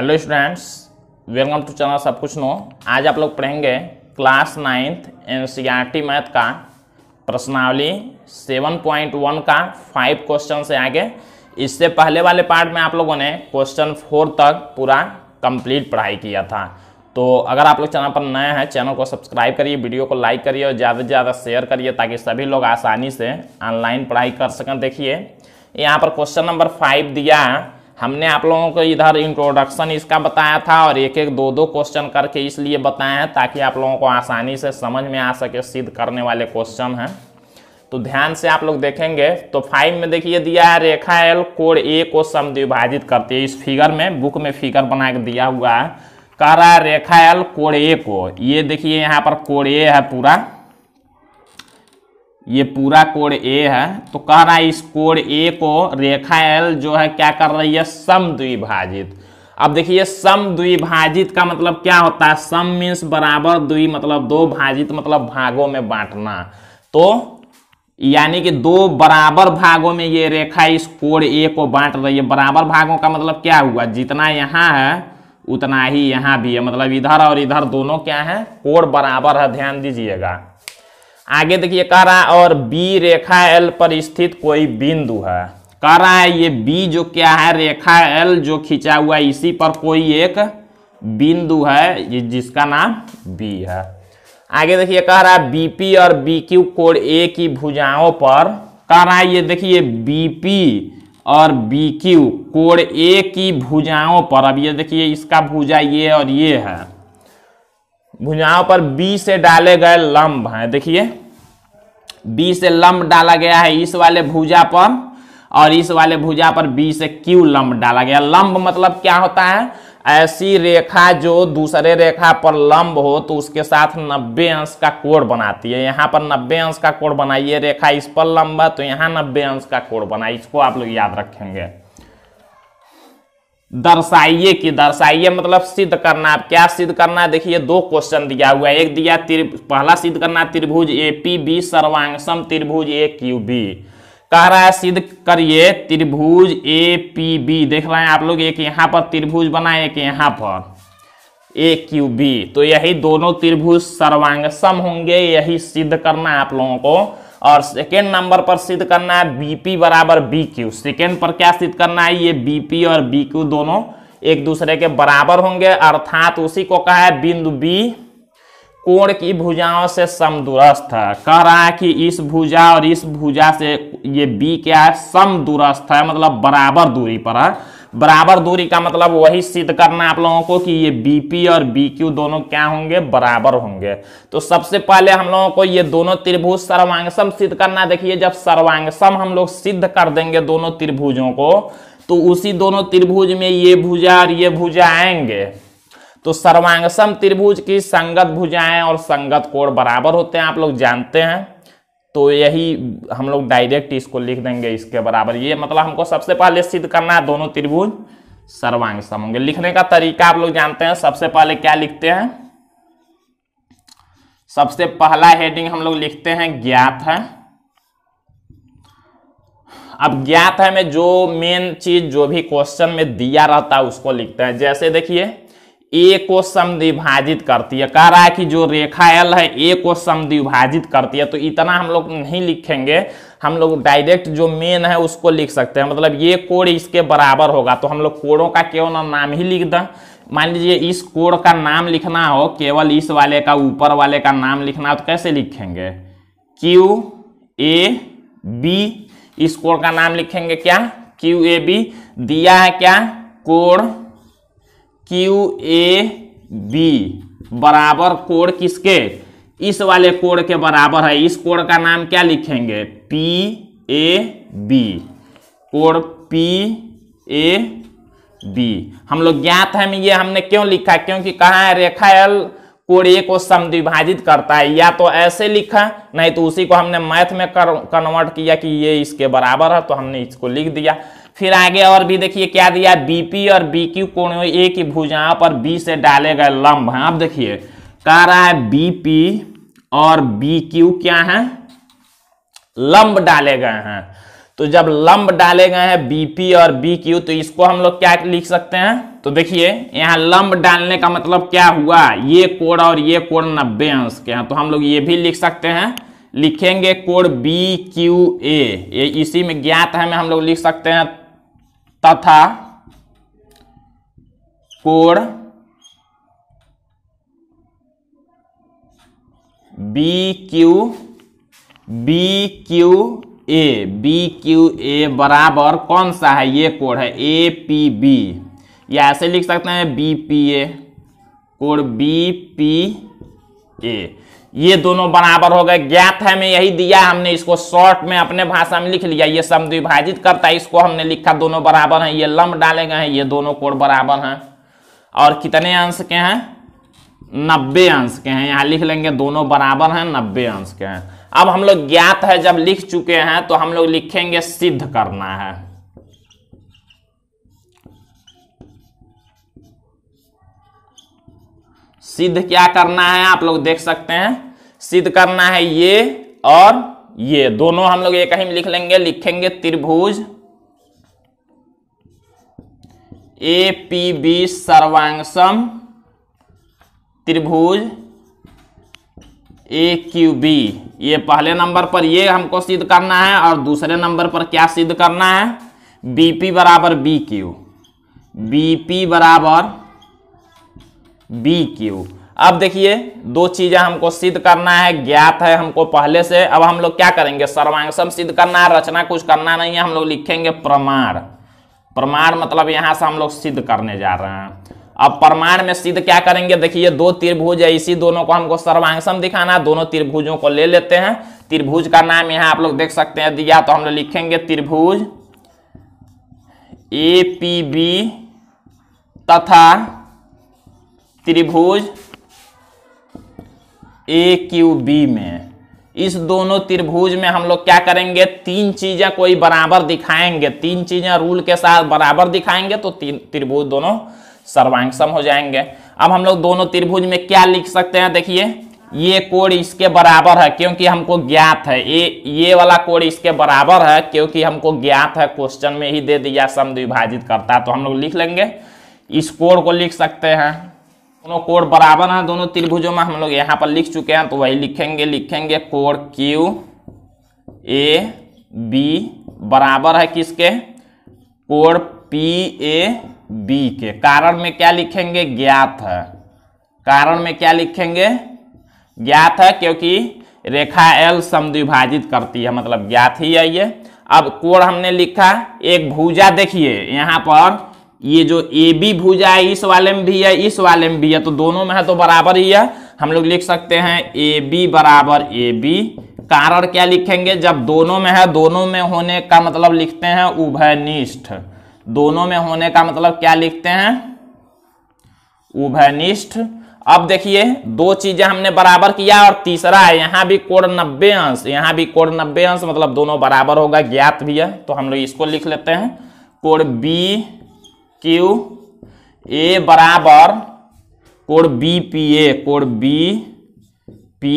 Hello students welcome to channel सब कुछ no आज आप लोग पढ़ेंगे क्लास नाइन्थ एनसीईआरटी मैथ का प्रश्नावली 7.1 का फाइव क्वेश्चन से आगे इससे पहले वाले पार्ट में आप लोगों ने क्वेश्चन फोर तक पूरा कंप्लीट पढ़ाई किया था तो अगर आप लोग चैनल पर नए हैं चैनल को सब्सक्राइब करिए वीडियो को लाइक करिए और ज़्यादा से ज़्यादा शेयर करिए ताकि सभी लोग आसानी से ऑनलाइन पढ़ाई कर सकें देखिए यहाँ पर क्वेश्चन नंबर फाइव दिया है हमने आप लोगों को इधर इंट्रोडक्शन इसका बताया था और एक एक दो दो क्वेश्चन करके इसलिए बताए हैं ताकि आप लोगों को आसानी से समझ में आ सके सिद्ध करने वाले क्वेश्चन हैं तो ध्यान से आप लोग देखेंगे तो फाइव में देखिए दिया है रेखा एल कोड ए को समद्विभाजित करती है इस फिगर में बुक में फिगर बना के दिया हुआ है कह रहा है रेखा एल कोड ए को ये देखिए यहाँ पर कोड ए है पूरा ये पूरा कोड ए है तो कह रहा है इस कोड ए को रेखा एल जो है क्या कर रही है सम द्विभाजित अब देखिए सम द्विभाजित का मतलब क्या होता है सम मीन्स बराबर द्वि मतलब दो भाजित मतलब भागों में बांटना तो यानी कि दो बराबर भागों में ये रेखा इस कोड ए को बांट रही है बराबर भागों का मतलब क्या हुआ जितना यहाँ है उतना ही यहाँ भी है मतलब इधर और इधर दोनों क्या है कोड बराबर है ध्यान दीजिएगा आगे देखिए कह रहा है और बी रेखा एल पर स्थित कोई बिंदु है कह रहा है ये बी जो क्या है रेखा एल जो खींचा हुआ है इसी पर कोई एक बिंदु है ये जिसका नाम बी है आगे देखिए कह रहा है बीपी और बी क्यू कोण ए की भुजाओं पर कह रहा है ये देखिए बीपी और बीक्यू कोण ए की भुजाओं पर अब ये देखिए इसका भुजा ये और ये है भुजाओं पर बी से डाले गए लंब हैं देखिए बी से लंब डाला गया है इस वाले भुजा पर और इस वाले भुजा पर बी से क्यू लंब डाला गया लंब मतलब क्या होता है ऐसी रेखा जो दूसरे रेखा पर लंब हो तो उसके साथ 90 अंश का कोण बनाती है यहाँ पर 90 अंश का कोण बनाइए रेखा इस पर लंब है तो यहाँ 90 अंश का कोण बना इसको आप लोग याद रखेंगे दर्शाइए की दर्शाइए मतलब सिद्ध करना आप क्या सिद्ध करना है देखिए दो क्वेश्चन दिया हुआ है एक दिया तिर पहला सिद्ध करना त्रिभुज ए पी बी सर्वांगसम त्रिभुज ए क्यू बी कह रहा है सिद्ध करिए त्रिभुज ए पी बी देख रहे हैं आप लोग एक यहां पर त्रिभुज बना एक यहां पर ए क्यू बी तो यही दोनों त्रिभुज सर्वांगसम होंगे यही सिद्ध करना आप लोगों को और सेकेंड नंबर पर सिद्ध करना है बीपी बराबर बी क्यू सेकेंड पर क्या सिद्ध करना है ये बीपी और बी क्यू दोनों एक दूसरे के बराबर होंगे अर्थात उसी को कहा है बिंदु बी कोण की भुजाओं से समदूरस्थ है कह रहा है कि इस भुजा और इस भुजा से ये बी क्या है समदूरस्थ है मतलब बराबर दूरी पर है बराबर दूरी का मतलब वही सिद्ध करना आप लोगों को कि ये बीपी और बीक्यू दोनों क्या होंगे बराबर होंगे तो सबसे पहले हम लोगों को ये दोनों त्रिभुज सर्वांगसम सिद्ध करना देखिए जब सर्वांगसम हम लोग सिद्ध कर देंगे दोनों त्रिभुजों को तो उसी दोनों त्रिभुज में ये भुजा और ये भुजा आएंगे तो सर्वांगसम त्रिभुज की संगत भुजाएं और संगत कोण बराबर होते हैं आप लोग जानते हैं तो यही हम लोग डायरेक्ट इसको लिख देंगे इसके बराबर ये मतलब हमको सबसे पहले सिद्ध करना है दोनों त्रिभुज सर्वांग सम होंगे लिखने का तरीका आप लोग जानते हैं सबसे पहले क्या लिखते हैं सबसे पहला हेडिंग हम लोग लिखते हैं ज्ञात है अब ज्ञात है में जो मेन चीज जो भी क्वेश्चन में दिया रहता है उसको लिखते हैं जैसे देखिए ए को समद्विभाजित करती है कह रहा है कि जो रेखा एल है ए को समद्विभाजित करती है तो इतना हम लोग नहीं लिखेंगे हम लोग डायरेक्ट जो मेन है उसको लिख सकते हैं मतलब ये कोड इसके बराबर होगा तो हम लोग कोड़ों का केवल ना नाम ही लिख दें मान लीजिए इस कोड का नाम लिखना हो केवल इस वाले का ऊपर वाले का नाम लिखना हो तो कैसे लिखेंगे क्यू ए बी इस कोड का नाम लिखेंगे क्या क्यू ए बी दिया है क्या कोड क्यू ए बी बराबर कोड किसके इस वाले कोड के बराबर है इस कोड का नाम क्या लिखेंगे P A B code P A B हम लोग ज्ञात है में ये हमने क्यों लिखा क्योंकि कहा है रेखा एल कोड ए को समद्विभाजित करता है या तो ऐसे लिखा नहीं तो उसी को हमने मैथ में कर, कन्वर्ट किया कि ये इसके बराबर है तो हमने इसको लिख दिया फिर आगे और भी देखिए क्या दिया बीपी और बीक्यू कोणों ए की भुजाओं पर बी से डाले गए लंब हैं आप देखिए कह रहा है बीपी और बीक्यू क्या है लंब डाले गए हैं तो जब लंब डाले गए हैं बीपी और बीक्यू तो इसको हम लोग क्या लिख सकते हैं तो देखिए यहाँ लंब डालने का मतलब क्या हुआ ये कोण और ये कोण नब्बे अंश के हैं तो हम लोग ये भी लिख सकते हैं लिखेंगे कोण बी क्यू ए ये इसी में ज्ञात है हम लोग लिख सकते हैं तथा कोण B Q B Q A B Q A बराबर कौन सा है ये कोड है ए पी बी या ऐसे लिख सकते हैं बी पी ए कोड बी पी ए ये दोनों बराबर हो गए ज्ञात है में यही दिया हमने इसको शॉर्ट में अपने भाषा में लिख लिया ये शब्द विभाजित करता है इसको हमने लिखा दोनों बराबर हैं ये लम्ब डाले गए हैं ये दोनों कोड बराबर हैं और कितने अंश के हैं नब्बे अंश के हैं यहाँ लिख लेंगे दोनों बराबर हैं नब्बे अंश के हैं अब हम लोग ज्ञात है जब लिख चुके हैं तो हम लोग लिखेंगे सिद्ध करना है सिद्ध क्या करना है आप लोग देख सकते हैं सिद्ध करना है ये और ये दोनों हम लोग एक ही लिख लेंगे लिखेंगे त्रिभुज ए पी बी सर्वांगसम त्रिभुज ए क्यू बी ये पहले नंबर पर ये हमको सिद्ध करना है और दूसरे नंबर पर क्या सिद्ध करना है बी पी बराबर बी क्यू बी पी बराबर बी क्यू अब देखिए दो चीजें हमको सिद्ध करना है ज्ञात है हमको पहले से अब हम लोग क्या करेंगे सर्वांगसम सिद्ध करना है रचना कुछ करना नहीं है हम लोग लिखेंगे प्रमाण प्रमाण मतलब यहां से हम लोग सिद्ध करने जा रहे हैं अब प्रमाण में सिद्ध क्या करेंगे देखिए दो त्रिभुज है इसी दोनों को हमको सर्वांगसम दिखाना दोनों त्रिभुजों को ले लेते हैं त्रिभुज का नाम यहाँ आप लोग देख सकते हैं दिया तो हम लोग लिखेंगे त्रिभुज ए पी बी तथा त्रिभुज ए क्यू बी में इस दोनों त्रिभुज में हम लोग क्या करेंगे तीन चीजें कोई बराबर दिखाएंगे तीन चीजें रूल के साथ बराबर दिखाएंगे तो तीन त्रिभुज दोनों सर्वांगसम हो जाएंगे अब हम लोग दोनों त्रिभुज में क्या लिख सकते हैं देखिए ये कोण इसके बराबर है क्योंकि हमको ज्ञात है ये ये वाला कोण इसके बराबर है क्योंकि हमको ज्ञात है क्वेश्चन में ही दे दिया सम द्विभाजित करता तो हम लोग लिख लेंगे इस कोण को लिख सकते हैं दोनों कोड बराबर हैं दोनों त्रिभुजों में हम लोग यहाँ पर लिख चुके हैं तो वही लिखेंगे लिखेंगे कोड क्यू ए बी बराबर है किसके कोड पी ए बी के कारण में क्या लिखेंगे ज्ञात है कारण में क्या लिखेंगे ज्ञात है क्योंकि रेखा एल समद्विभाजित करती है मतलब ज्ञात ही है ये अब कोण हमने लिखा एक भुजा देखिए यहाँ पर ये जो ए बी भुजा है इस वाले में भी है इस वाले में भी है तो दोनों में है तो बराबर ही है हम लोग लिख सकते हैं ए बी बराबर ए बी कारण क्या लिखेंगे जब दोनों में है दोनों में होने का मतलब लिखते हैं उभयनिष्ठ दोनों में होने का मतलब क्या लिखते हैं उभयनिष्ठ अब देखिए दो चीजें हमने बराबर किया और तीसरा है यहाँ भी कोण नब्बे अंश यहाँ भी कोण नब्बे अंश मतलब दोनों बराबर होगा ज्ञात भी है तो हम लोग इसको लिख लेते हैं कोण बी क्यू ए बराबर कोड बी पी ए कोड बी पी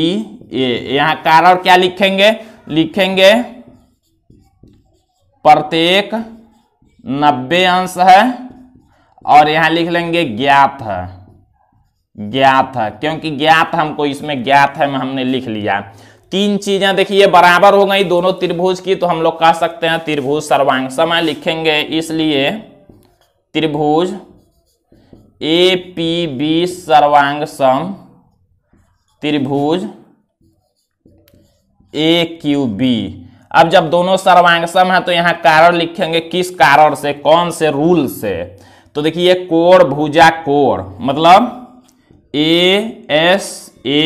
ए यहाँ कारण क्या लिखेंगे लिखेंगे प्रत्येक नब्बे अंश है और यहाँ लिख लेंगे ज्ञात है ज्ञात है क्योंकि ज्ञात हमको इसमें ज्ञात है हमने लिख लिया तीन चीजें देखिए बराबर हो गई दोनों त्रिभुज की तो हम लोग कह सकते हैं त्रिभुज सर्वांग समय लिखेंगे इसलिए त्रिभुज ए पी बी सर्वांग सम त्रिभुज ए क्यू बी अब जब दोनों सर्वांग सम है तो यहां कारण लिखेंगे किस कारण से कौन से रूल से तो देखिए कोर भुजा कोर मतलब ए एस ए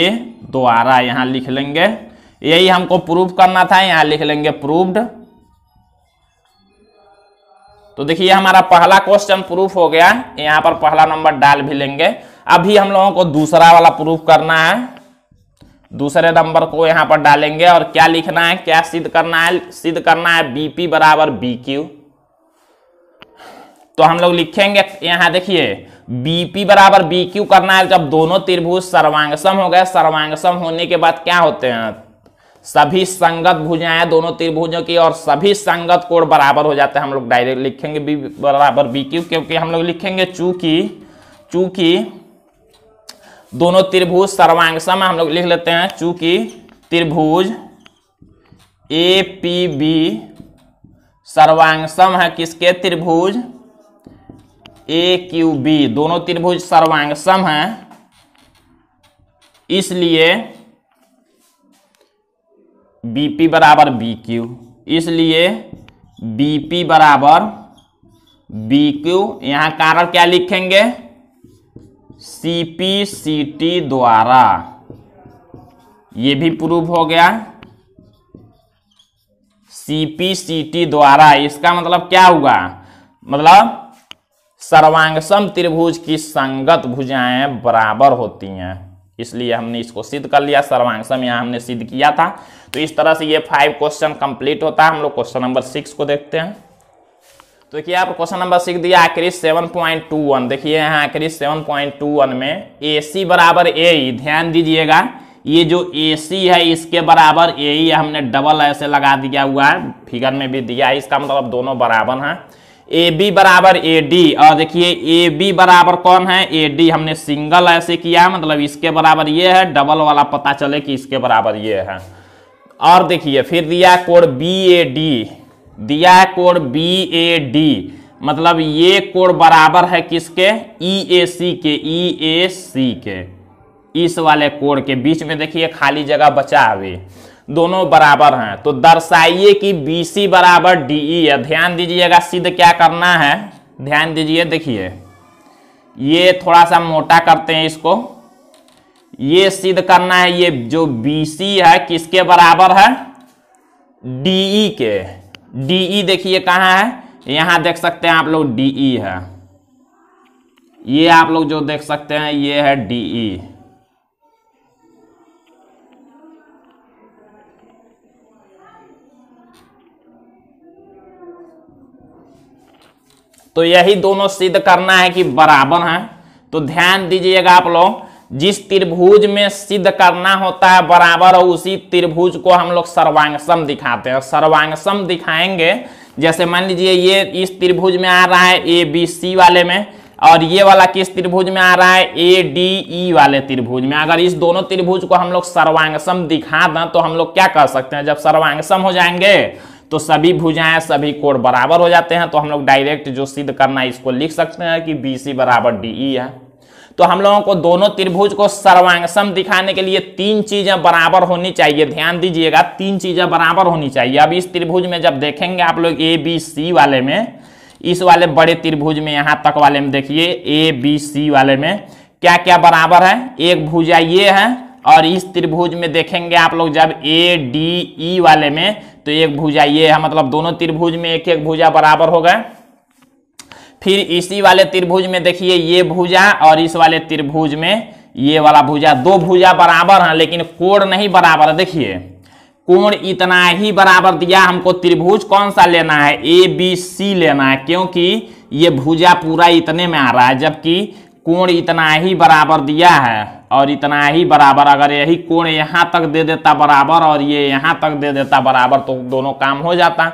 द्वारा यहां लिख लेंगे यही हमको प्रूव करना था यहां लिख लेंगे प्रूव्ड तो देखिए हमारा पहला क्वेश्चन प्रूफ हो गया यहाँ पर पहला नंबर डाल भी लेंगे अभी हम लोगों को दूसरा वाला प्रूफ करना है दूसरे नंबर को यहां पर डालेंगे और क्या लिखना है क्या सिद्ध करना है सिद्ध करना है बीपी बराबर बी क्यू तो हम लोग लिखेंगे यहां देखिए बीपी बराबर बी क्यू करना है जब दोनों त्रिभुज सर्वांगसम हो गए सर्वांगसम होने के बाद क्या होते हैं सभी संगत भुजाएं दोनों त्रिभुजों की और सभी संगत कोण बराबर हो जाते हैं हम लोग डायरेक्ट लिखेंगे बी बराबर बी क्यू क्योंकि हम लोग लिखेंगे चूंकि चूंकि दोनों त्रिभुज सर्वांग सम हम लोग लिख लेते हैं चूंकि त्रिभुज ए पी बी सर्वांग सम है किसके त्रिभुज ए क्यू बी दोनों त्रिभुज सर्वांग सम है इसलिए बी पी बराबर बी क्यू इसलिए बी पी बराबर बी क्यू यहाँ कारण क्या लिखेंगे सी पी सी टी द्वारा ये भी प्रूव हो गया सी पी सी टी द्वारा इसका मतलब क्या हुआ मतलब सर्वांगसम त्रिभुज की संगत भुजाएं बराबर होती हैं इसलिए हमने इसको सिद्ध कर लिया सर्वांग यहाँ हमने सिद्ध किया था तो इस तरह से ये फाइव क्वेश्चन कंप्लीट होता है हम लोग क्वेश्चन नंबर सिक्स को देखते हैं तो देखिए आप क्वेश्चन नंबर सिक्स दिया आखिरी सेवन पॉइंट टू वन देखिए यहाँ आखिरी सेवन पॉइंट टू वन में ए सी बराबर ए e। ध्यान दीजिएगा ये जो ए सी है इसके बराबर ए e हमने डबल ऐसे लगा दिया हुआ है फिगर में भी दिया है इसका मतलब दोनों बराबर हैं ए बी बराबर ए डी और देखिए ए बी बराबर कौन है ए डी हमने सिंगल ऐसे किया मतलब इसके बराबर ये है डबल वाला पता चले कि इसके बराबर ये है और देखिए फिर दिया कोड बी ए डी दिया कोड बी ए डी मतलब ये कोड बराबर है किसके ई ए सी के ई ए सी के इस वाले कोड के बीच में देखिए खाली जगह बचा हुई दोनों बराबर हैं तो दर्शाइए कि बी सी बराबर डी ई e है ध्यान दीजिएगा सिद्ध क्या करना है ध्यान दीजिए देखिए ये थोड़ा सा मोटा करते हैं इसको ये सिद्ध करना है ये जो बी सी है किसके बराबर है डी ई e के डी ई e देखिए कहाँ है यहाँ देख सकते हैं आप लोग डी ई है ये आप लोग जो देख सकते हैं ये है डी ई तो यही दोनों सिद्ध करना है कि बराबर है तो ध्यान दीजिएगा आप लोग जिस त्रिभुज में सिद्ध करना होता है बराबर और उसी त्रिभुज को हम लोग सर्वांगसम दिखाते हैं सर्वांगसम दिखाएंगे जैसे मान लीजिए ये इस त्रिभुज में आ रहा है ए बी सी वाले में और ये वाला किस त्रिभुज में आ रहा है ए डी ई वाले त्रिभुज में अगर इस दोनों त्रिभुज को हम लोग सर्वांगसम दिखा दें तो हम लोग क्या कर सकते हैं जब सर्वांगसम हो जाएंगे तो सभी भुजाएं सभी कोण बराबर हो जाते हैं तो हम लोग डायरेक्ट जो सिद्ध करना है इसको लिख सकते हैं कि बी सी बराबर डी ई e है तो हम लोगों को दोनों त्रिभुज को सर्वांगसम दिखाने के लिए तीन चीजें बराबर होनी चाहिए ध्यान दीजिएगा तीन चीजें बराबर होनी चाहिए अब इस त्रिभुज में जब देखेंगे आप लोग ए बी सी वाले में इस वाले बड़े त्रिभुज में यहां तक वाले में देखिए ए बी सी वाले में क्या क्या बराबर है एक भुजा ये है और इस त्रिभुज में देखेंगे आप लोग जब ए डी ई वाले में तो एक भुजा ये है मतलब दोनों त्रिभुज में एक एक भुजा बराबर हो गए फिर इसी वाले त्रिभुज में देखिए ये भुजा और इस वाले त्रिभुज में ये वाला भुजा दो भुजा बराबर है लेकिन कोण नहीं बराबर है देखिए कोण इतना ही बराबर दिया हमको त्रिभुज कौन सा लेना है ए बी सी लेना है क्योंकि ये भुजा पूरा इतने में आ रहा है जबकि कोण इतना ही बराबर दिया है और इतना ही बराबर अगर यही कोण यहाँ तक दे देता बराबर और ये यहाँ तक दे देता बराबर तो दोनों काम हो जाता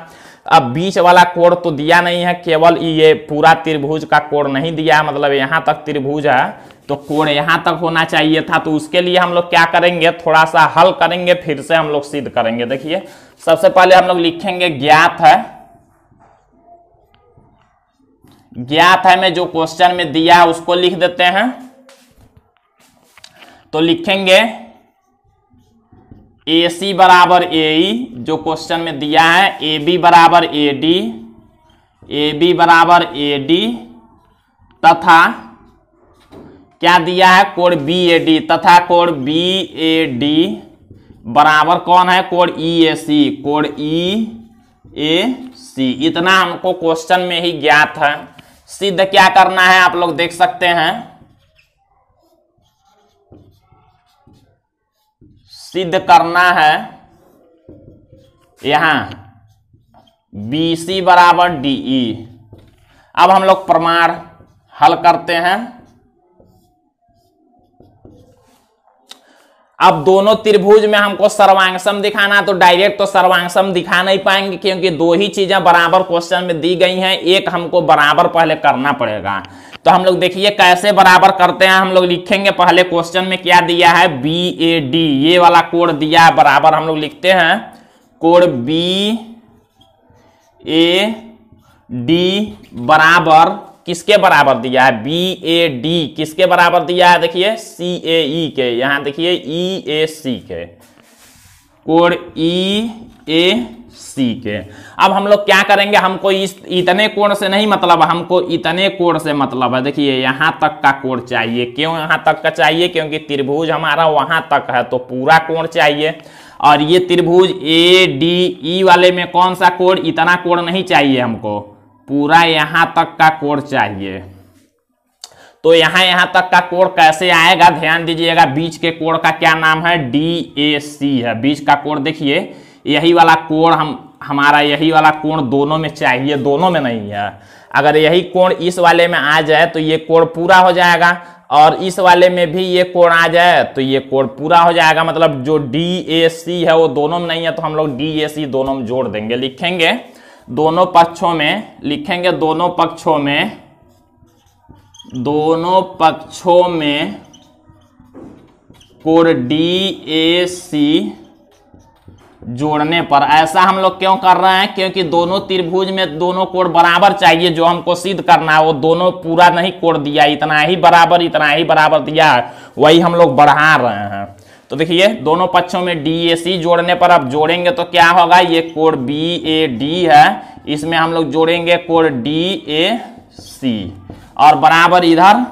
अब बीच वाला कोण तो दिया नहीं है केवल ये पूरा त्रिभुज का कोण नहीं दिया है मतलब यहाँ तक त्रिभुज है तो कोण यहाँ तक होना चाहिए था तो उसके लिए हम लोग क्या करेंगे थोड़ा सा हल करेंगे फिर से हम लोग सिद्ध करेंगे देखिए सबसे पहले हम लोग लिखेंगे ज्ञात है ज्ञात है में जो क्वेश्चन में दिया उसको लिख देते हैं तो लिखेंगे ए सी बराबर ए e, जो क्वेश्चन में दिया है ए बी बराबर ए डी ए बी बराबर ए डी तथा क्या दिया है कोड बी ए डी तथा कोड बी ए डी बराबर कौन है कोड ई ए सी कोड ई ए सी इतना हमको क्वेश्चन में ही ज्ञात है सिद्ध क्या करना है आप लोग देख सकते हैं सिद्ध करना है यहां बी सी बराबर DE अब हम लोग प्रमाण हल करते हैं अब दोनों त्रिभुज में हमको सर्वांगसम दिखाना है तो डायरेक्ट तो सर्वांगसम दिखा नहीं पाएंगे क्योंकि दो ही चीजें बराबर क्वेश्चन में दी गई हैं एक हमको बराबर पहले करना पड़ेगा तो हम लोग देखिए कैसे बराबर करते हैं हम लोग लिखेंगे पहले क्वेश्चन में क्या दिया है बी ए डी ये वाला कोड दिया है बराबर हम लोग लिखते हैं कोड बी ए डी बराबर किसके बराबर दिया है बी ए डी किसके बराबर दिया है देखिए सी ए ई के यहाँ देखिए ई ए सी के कोड ई e, ए सी के अब हम लोग क्या करेंगे हमको इस इतने कोण से नहीं मतलब हमको इतने कोण से मतलब है देखिए यहाँ तक का कोण चाहिए क्यों यहाँ तक का चाहिए क्योंकि त्रिभुज हमारा वहाँ तक है तो पूरा कोण चाहिए और ये त्रिभुज ए डी ई वाले में कौन सा कोण इतना कोण नहीं चाहिए हमको पूरा यहाँ तक का कोण चाहिए तो यहाँ यहाँ तक का कोण कैसे आएगा ध्यान दीजिएगा बीच के कोण का क्या नाम है डी ए सी है बीच का कोण देखिए यही वाला कोण हम हमारा यही वाला कोण दोनों में चाहिए दोनों में नहीं है अगर यही कोण इस वाले में आ जाए तो ये कोण पूरा हो जाएगा और इस वाले में भी ये कोण आ जाए तो ये कोण पूरा हो जाएगा मतलब जो डी ए सी है वो दोनों में नहीं है तो हम लोग डी ए सी दोनों में जोड़ देंगे लिखेंगे दोनों पक्षों में लिखेंगे दोनों पक्षों में दोनों पक्षों में कोण डी ए सी जोड़ने पर ऐसा हम लोग क्यों कर रहे हैं क्योंकि दोनों त्रिभुज में दोनों कोण बराबर चाहिए जो हमको सिद्ध करना है वो दोनों पूरा नहीं कोण दिया इतना ही बराबर इतना ही बराबर दिया वही हम लोग बढ़ा रहे हैं तो देखिए दोनों पक्षों में डी ए सी जोड़ने पर अब जोड़ेंगे तो क्या होगा ये कोड बी ए डी है इसमें हम लोग जोड़ेंगे कोड डी ए सी और बराबर इधर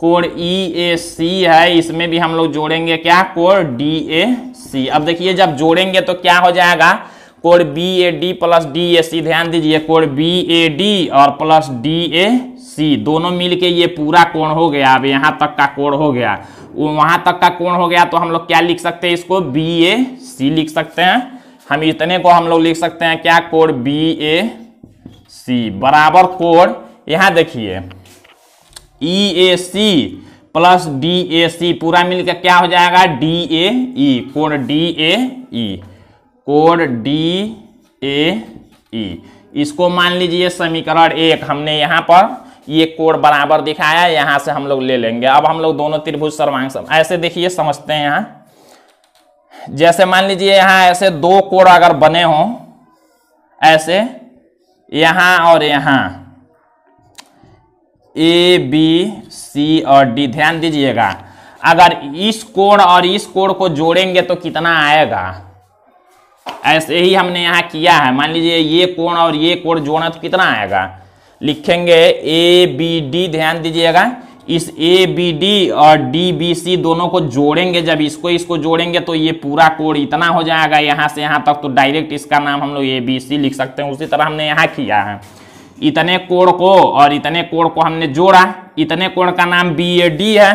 कोर ई ए सी है इसमें भी हम लोग जोड़ेंगे क्या कोर डी ए सी अब देखिए जब जोड़ेंगे तो क्या हो जाएगा कोड B A D plus D A C ध्यान दीजिए कोड बी ए डी और प्लस डी ए सी दोनों मिल के ये पूरा कोण हो गया अब यहाँ तक का कोण हो गया वहाँ तक का कोण हो गया तो हम लोग क्या लिख सकते हैं इसको बी ए सी लिख सकते हैं हम इतने को हम लोग लिख सकते हैं क्या कोड बी ए सी बराबर कोड यहाँ देखिए ई ए सी प्लस डी ए सी पूरा मिलकर क्या हो जाएगा डी ए ई कोड डी ए ई कोड डी ए ई इसको मान लीजिए समीकरण एक हमने यहाँ पर ये कोड बराबर दिखाया यहाँ से हम लोग ले लेंगे अब हम लोग दोनों त्रिभुज सर्वांग सम ऐसे देखिए समझते हैं यहाँ जैसे मान लीजिए यहाँ ऐसे दो कोड अगर बने हों ऐसे यहाँ और यहाँ ए बी सी और डी ध्यान दीजिएगा अगर इस कोण और इस कोण को जोड़ेंगे तो कितना आएगा ऐसे ही हमने यहाँ किया है मान लीजिए ये कोण और ये कोण जोड़ना तो कितना आएगा लिखेंगे ए बी डी ध्यान दीजिएगा इस ए बी डी और डी बी सी दोनों को जोड़ेंगे जब इसको इसको जोड़ेंगे तो ये पूरा कोण इतना हो जाएगा यहाँ से यहाँ तक तो डायरेक्ट इसका नाम हम लोग ए बी सी लिख सकते हैं उसी तरह हमने यहाँ किया है इतने कोण को और इतने कोण को हमने जोड़ा इतने कोण का नाम बी ए डी है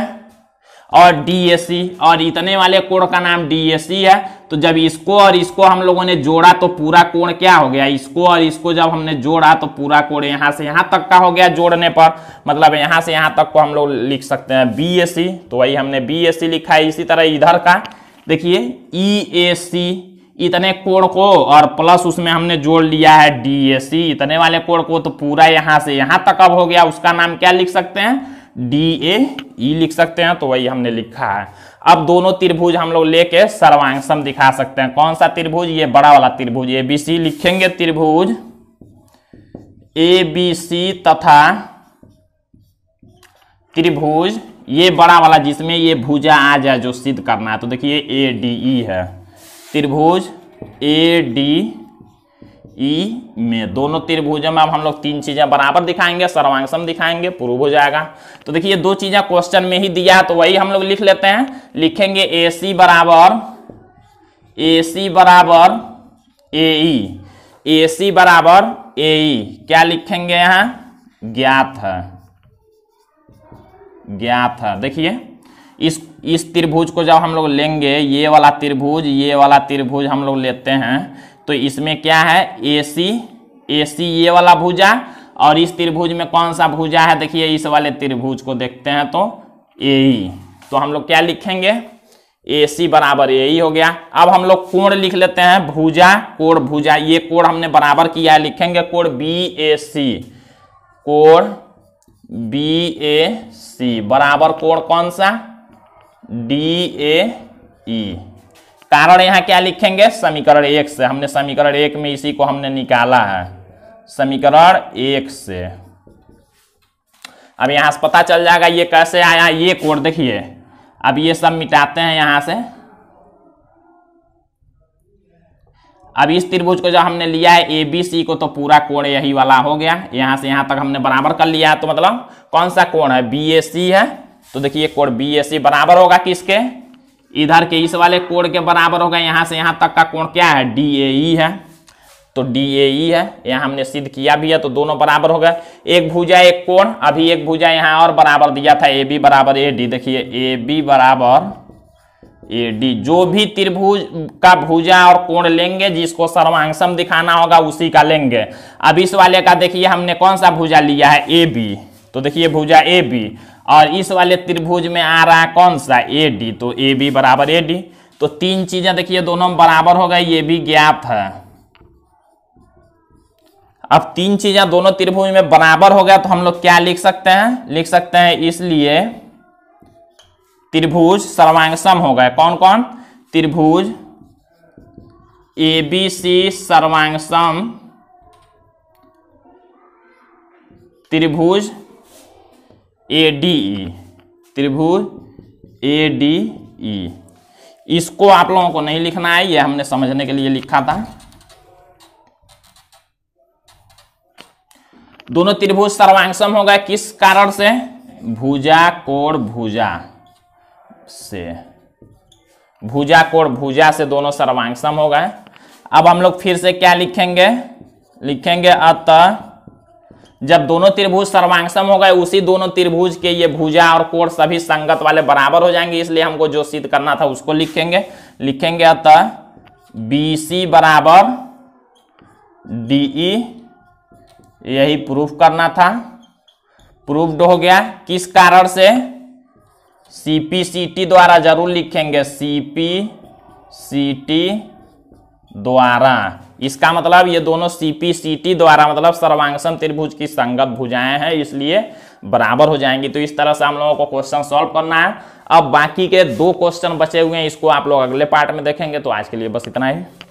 और डी और इतने वाले कोण का नाम डी है तो जब इसको और इसको हम लोगों ने जोड़ा तो पूरा कोण क्या हो गया इसको और इसको जब हमने जोड़ा तो पूरा कोण यहाँ से यहाँ तक का हो गया जोड़ने पर मतलब यहाँ से यहाँ तक को हम लोग लिख सकते हैं बी तो वही हमने बी लिखा है इसी तरह इधर का देखिए ई e इतने कोण को और प्लस उसमें हमने जोड़ लिया है डी इतने वाले कोण को तो पूरा यहाँ से यहां तक अब हो गया उसका नाम क्या लिख सकते हैं डी ए e लिख सकते हैं तो वही हमने लिखा है अब दोनों त्रिभुज हम लोग लेके सर्वांगसम दिखा सकते हैं कौन सा त्रिभुज ये बड़ा वाला त्रिभुज ए बी सी लिखेंगे त्रिभुज ए बी सी तथा त्रिभुज ये बड़ा वाला जिसमें ये भुजा आ जाए जो सिद्ध करना है तो देखिए ए डी ई है त्रिभुज ए डी ई में दोनों त्रिभुजों में अब हम लोग तीन चीज़ें बराबर दिखाएंगे सर्वांगसम दिखाएंगे प्रूव हो जाएगा तो देखिए दो चीज़ें क्वेश्चन में ही दिया तो वही हम लोग लिख लेते हैं लिखेंगे ए सी बराबर ए सी बराबर ए ई ए सी बराबर ए ई e। क्या लिखेंगे यहां ज्ञात है ज्ञात है देखिए इस इस त्रिभुज को जब हम लोग लेंगे ये वाला त्रिभुज ये वाला त्रिभुज हम लोग लेते हैं तो इसमें क्या है ए सी ए सी ये वाला भुजा और इस त्रिभुज में कौन सा भुजा है देखिए इस वाले त्रिभुज को देखते हैं तो ए e। तो हम लोग क्या लिखेंगे ए सी बराबर ए e हो गया अब हम लोग कोण लिख लेते हैं भुजा कोण भुजा ये कोण हमने बराबर किया है लिखेंगे कोण बी ए सी कोण बी ए सी बराबर कोण कौन सा डी ए ई कारण यहाँ क्या लिखेंगे समीकरण एक से हमने समीकरण एक में इसी को हमने निकाला है समीकरण एक से अब यहाँ से पता चल जाएगा ये कैसे आया ये कोड देखिए अब ये सब मिटाते हैं यहाँ से अब इस त्रिभुज को जब हमने लिया है ए बी सी को तो पूरा कोण यही वाला हो गया यहाँ से यहाँ तक हमने बराबर कर लिया है तो मतलब कौन सा कोण है बी ए सी है तो देखिए कोण बी ए सी बराबर होगा किसके इधर के इस वाले कोण के बराबर होगा यहाँ से यहाँ तक का कोण क्या है डी ए ई है तो डी ए ई है यहाँ हमने सिद्ध किया भी है तो दोनों बराबर हो गए एक भुजा एक कोण अभी एक भुजा यहाँ और बराबर दिया था ए बी बराबर ए डी देखिए ए बी बराबर ए डी जो भी त्रिभुज का भुजा और कोण लेंगे जिसको सर्वांगसम दिखाना होगा उसी का लेंगे अब इस वाले का देखिए हमने कौन सा भुजा लिया है ए बी तो देखिए भुजा ए बी और इस वाले त्रिभुज में आ रहा है कौन सा ए डी तो ए बी बराबर ए डी तो तीन चीजें देखिए दोनों में बराबर हो गए ये भी ज्ञात है अब तीन चीजें दोनों त्रिभुज में बराबर हो गया तो हम लोग क्या लिख सकते हैं लिख सकते हैं इसलिए त्रिभुज सर्वांगसम हो गए कौन कौन त्रिभुज ए बी सी सर्वांगसम त्रिभुज ए डी ई त्रिभुज ए डी ई इसको आप लोगों को नहीं लिखना है ये हमने समझने के लिए लिखा था दोनों त्रिभुज सर्वांगसम होगा किस कारण से भुजा कोण भुजा से भुजा कोण भुजा से दोनों सर्वांगसम होगा अब हम लोग फिर से क्या लिखेंगे लिखेंगे अतः जब दोनों त्रिभुज सर्वांगसम हो गए उसी दोनों त्रिभुज के ये भुजा और कोण सभी संगत वाले बराबर हो जाएंगे इसलिए हमको जो सिद्ध करना था उसको लिखेंगे लिखेंगे अतः बी सी बराबर डी ई e, यही प्रूफ करना था प्रूफ हो गया किस कारण से सी पी सी टी द्वारा जरूर लिखेंगे सी पी सी टी द्वारा इसका मतलब ये दोनों सीपीसीटी द्वारा मतलब सर्वांगसम त्रिभुज की संगत भुजाएं हैं इसलिए बराबर हो जाएंगी तो इस तरह से हम लोगों को क्वेश्चन सॉल्व करना है अब बाकी के दो क्वेश्चन बचे हुए हैं इसको आप लोग अगले पार्ट में देखेंगे तो आज के लिए बस इतना ही